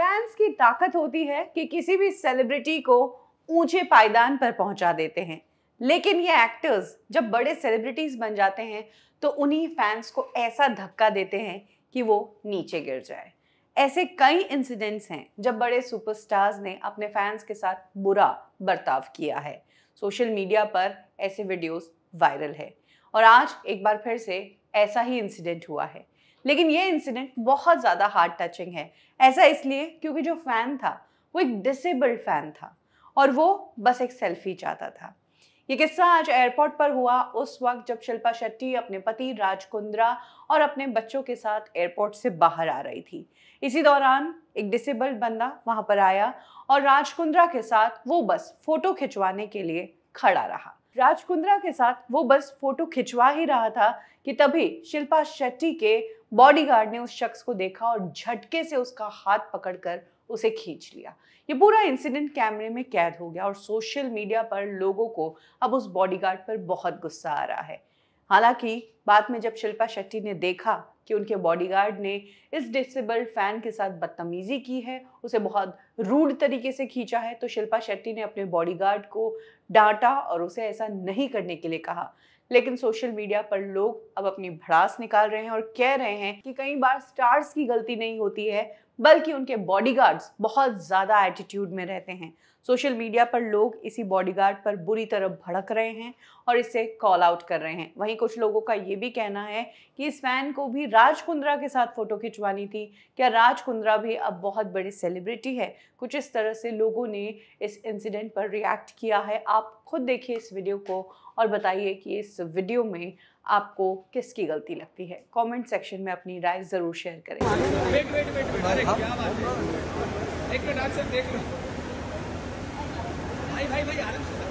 fans की ताकत होती है कि किसी भी सेलिब्रिटी को ऊंचे पायदान पर पहुंचा देते हैं लेकिन ये एक्टर्स जब बड़े सेलिब्रिटीज बन जाते हैं तो उन्हीं फैंस को ऐसा धक्का देते हैं कि वो नीचे गिर जाए ऐसे कई इंसिडेंट्स हैं जब बड़े सुपरस्टार्स ने अपने फैंस के साथ बुरा बर्ताव किया है सोशल मीडिया पर ऐसे वीडियोस वायरल है और आज एक बार फिर से ऐसा ही इंसिडेंट हुआ है लेकिन ये इंसिडेंट बहुत ज़्यादा हार्ट टचिंग है ऐसा इसलिए क्योंकि जो फ़ैन था वो एक डिसेबल्ड फ़ैन था और वो बस एक सेल्फी चाहता था ये किस्सा आज एयरपोर्ट पर हुआ उस वक्त जब शिल्पा शेट्टी अपने पति राजकुंद्रा और अपने बच्चों के साथ एयरपोर्ट से बाहर आ रही थी इसी दौरान एक डिसेबल्ड बंदा वहाँ पर आया और राजकुंद्रा के साथ वो बस फोटो खिंचवाने के लिए खड़ा रहा राजकुंद्रा के साथ वो बस फोटो खिंचवा ही रहा था कि तभी शिल्पा शेट्टी के बॉडीगार्ड ने उस शख्स को देखा और झटके से उसका हाथ पकड़कर उसे खींच लिया ये पूरा इंसिडेंट कैमरे में कैद हो गया और सोशल मीडिया पर लोगों को अब उस बॉडीगार्ड पर बहुत गुस्सा आ रहा है हालांकि बाद में जब शिल्पा शेट्टी ने देखा कि उनके बॉडीगार्ड ने इस डिसेबल्ड फैन के साथ बदतमीजी की है उसे बहुत रूड तरीके से खींचा है तो शिल्पा शेट्टी ने अपने बॉडीगार्ड को डांटा और उसे ऐसा नहीं करने के लिए कहा लेकिन सोशल मीडिया पर लोग अब अपनी भड़ास निकाल रहे हैं और कह रहे हैं कि कई बार स्टार्स की गलती नहीं होती है बल्कि उनके बॉडीगार्ड्स बहुत ज़्यादा एटीट्यूड में रहते हैं सोशल मीडिया पर लोग इसी बॉडीगार्ड पर बुरी तरह भड़क रहे हैं और इसे कॉल आउट कर रहे हैं वहीं कुछ लोगों का ये भी कहना है कि इस फैन को भी राज कुंद्रा के साथ फ़ोटो खिंचवानी थी क्या राज कुंद्रा भी अब बहुत बड़ी सेलिब्रिटी है कुछ इस तरह से लोगों ने इस इंसिडेंट पर रिएक्ट किया है आप खुद देखिए इस वीडियो को और बताइए कि इस वीडियो में आपको किसकी गलती लगती है कमेंट सेक्शन में अपनी राय ज़रूर शेयर करें wait, wait, wait, wait, wait, एक मिनट देख लो भाई भाई भाई आराम से